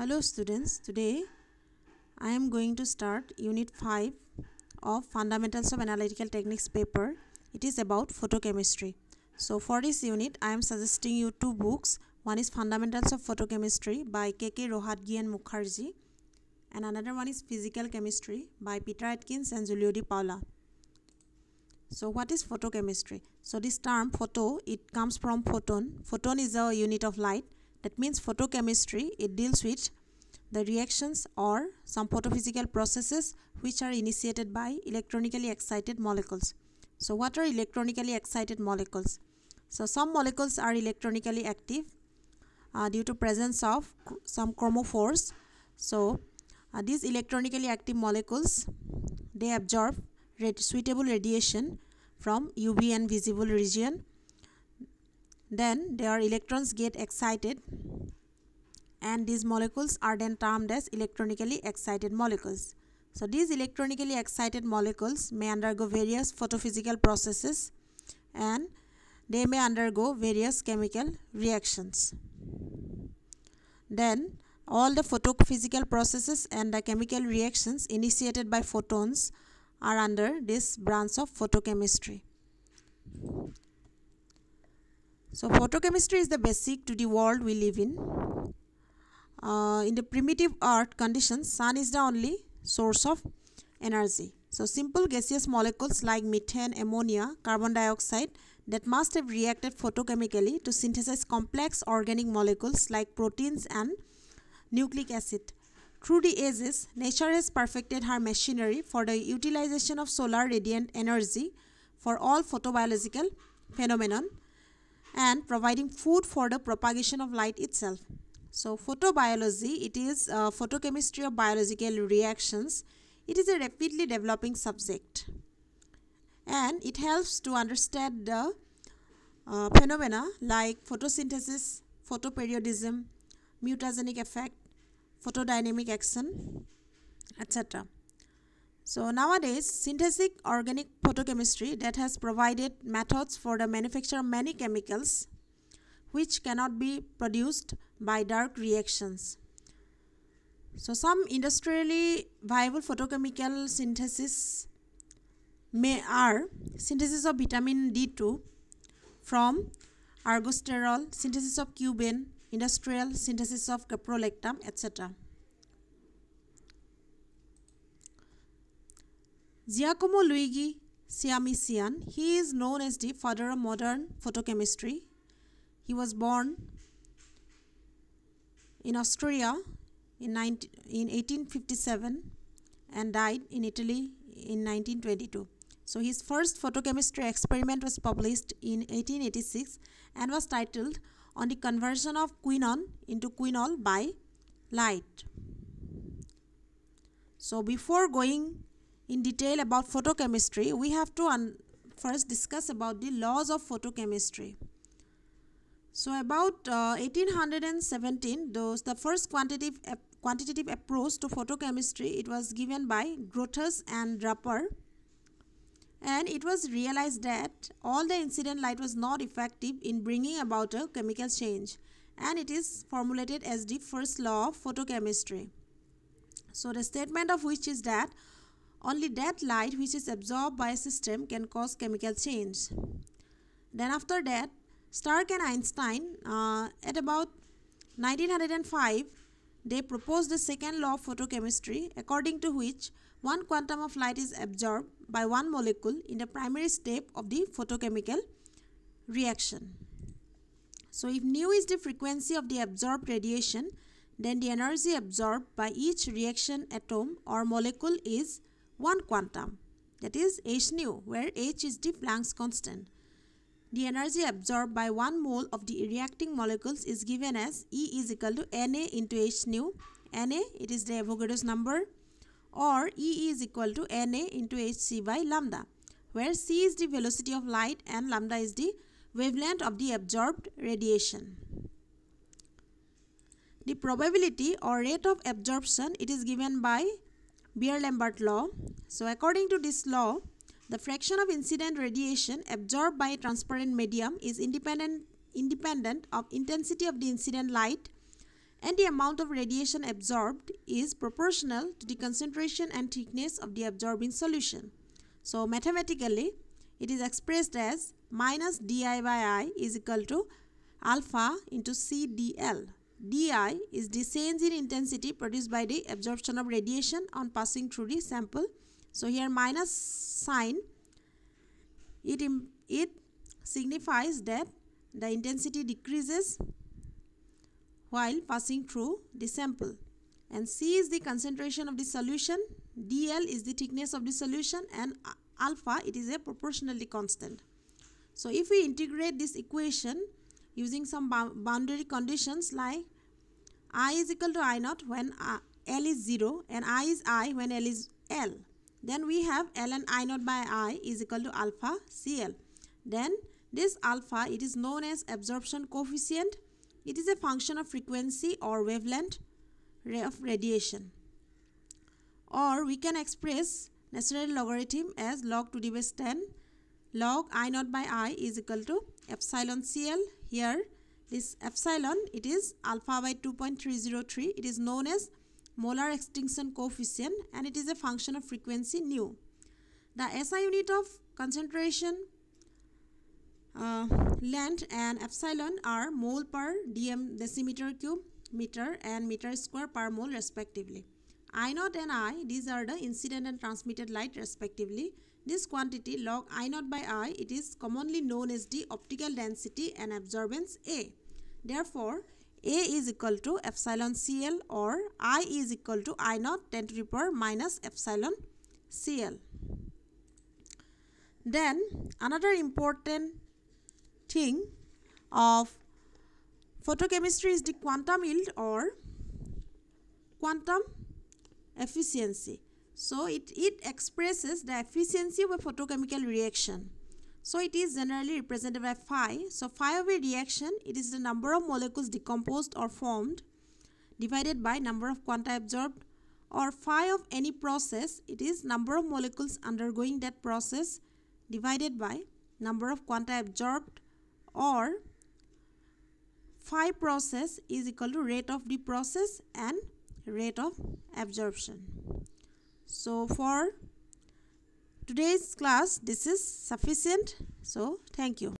Hello students, today I am going to start unit 5 of Fundamentals of Analytical Techniques paper. It is about photochemistry. So for this unit, I am suggesting you two books. One is Fundamentals of Photochemistry by K.K. Rohatgi and Mukherjee and another one is Physical Chemistry by Peter Atkins and Julio Di Paola. So what is photochemistry? So this term photo, it comes from photon. Photon is a unit of light that means photochemistry it deals with the reactions or some photophysical processes which are initiated by electronically excited molecules so what are electronically excited molecules so some molecules are electronically active uh, due to presence of some chromophores so uh, these electronically active molecules they absorb rad suitable radiation from UV and visible region then their electrons get excited and these molecules are then termed as electronically excited molecules. So these electronically excited molecules may undergo various photophysical processes and they may undergo various chemical reactions. Then all the photophysical processes and the chemical reactions initiated by photons are under this branch of photochemistry. So photochemistry is the basic to the world we live in. Uh, in the primitive earth conditions, sun is the only source of energy. So simple gaseous molecules like methane, ammonia, carbon dioxide that must have reacted photochemically to synthesize complex organic molecules like proteins and nucleic acid. Through the ages, nature has perfected her machinery for the utilization of solar radiant energy for all photobiological phenomenon and providing food for the propagation of light itself. So photobiology, it is uh, photochemistry of biological reactions. It is a rapidly developing subject and it helps to understand the uh, phenomena like photosynthesis, photoperiodism, mutagenic effect, photodynamic action, etc. So nowadays, synthetic organic photochemistry that has provided methods for the manufacture of many chemicals which cannot be produced by dark reactions. So some industrially viable photochemical synthesis may are synthesis of vitamin D2 from argosterol, synthesis of cubane, industrial synthesis of caprolactam, etc. Giacomo Luigi Siamisian, he is known as the father of modern photochemistry. He was born in Austria in, 19, in 1857 and died in Italy in 1922. So his first photochemistry experiment was published in 1886 and was titled On the Conversion of Quinone into Quinol by Light. So before going in detail about photochemistry, we have to first discuss about the laws of photochemistry. So about uh, 1817, those the first quantitative quantitative approach to photochemistry it was given by Grotthus and Draper, and it was realized that all the incident light was not effective in bringing about a chemical change, and it is formulated as the first law of photochemistry. So the statement of which is that only that light which is absorbed by a system can cause chemical change. Then after that, Stark and Einstein uh, at about 1905, they proposed the second law of photochemistry according to which one quantum of light is absorbed by one molecule in the primary step of the photochemical reaction. So if nu is the frequency of the absorbed radiation, then the energy absorbed by each reaction atom or molecule is one quantum that is h nu where h is the Planck's constant. The energy absorbed by one mole of the reacting molecules is given as E is equal to Na into h nu. Na it is the Avogadro's number or E is equal to Na into hc by lambda where c is the velocity of light and lambda is the wavelength of the absorbed radiation. The probability or rate of absorption it is given by Beer-Lambert law. So according to this law, the fraction of incident radiation absorbed by a transparent medium is independent, independent of intensity of the incident light and the amount of radiation absorbed is proportional to the concentration and thickness of the absorbing solution. So mathematically, it is expressed as minus di by i is equal to alpha into cdl DI is the change in intensity produced by the absorption of radiation on passing through the sample. So here minus sign, it, it signifies that the intensity decreases while passing through the sample. And C is the concentration of the solution, DL is the thickness of the solution and alpha it is a proportionally constant. So if we integrate this equation using some boundary conditions like i is equal to i naught when l is 0 and i is i when l is l. Then we have ln i naught by i is equal to alpha Cl. Then this alpha it is known as absorption coefficient. It is a function of frequency or wavelength of radiation. Or we can express natural logarithm as log to the base 10 log i naught by i is equal to epsilon Cl here this epsilon it is alpha by 2.303 it is known as molar extinction coefficient and it is a function of frequency nu the SI unit of concentration uh, and epsilon are mole per dm decimeter cube meter and meter square per mole respectively. I naught and I, these are the incident and transmitted light respectively. This quantity log I naught by I, it is commonly known as the optical density and absorbance A. Therefore, A is equal to epsilon CL or I is equal to I naught 10 to the power minus epsilon CL. Then another important thing of photochemistry is the quantum yield or quantum efficiency. So it, it expresses the efficiency of a photochemical reaction. So it is generally represented by phi. So phi of a reaction, it is the number of molecules decomposed or formed divided by number of quanta absorbed or phi of any process, it is number of molecules undergoing that process divided by number of quanta absorbed or phi process is equal to rate of the process and rate of absorption so for today's class this is sufficient so thank you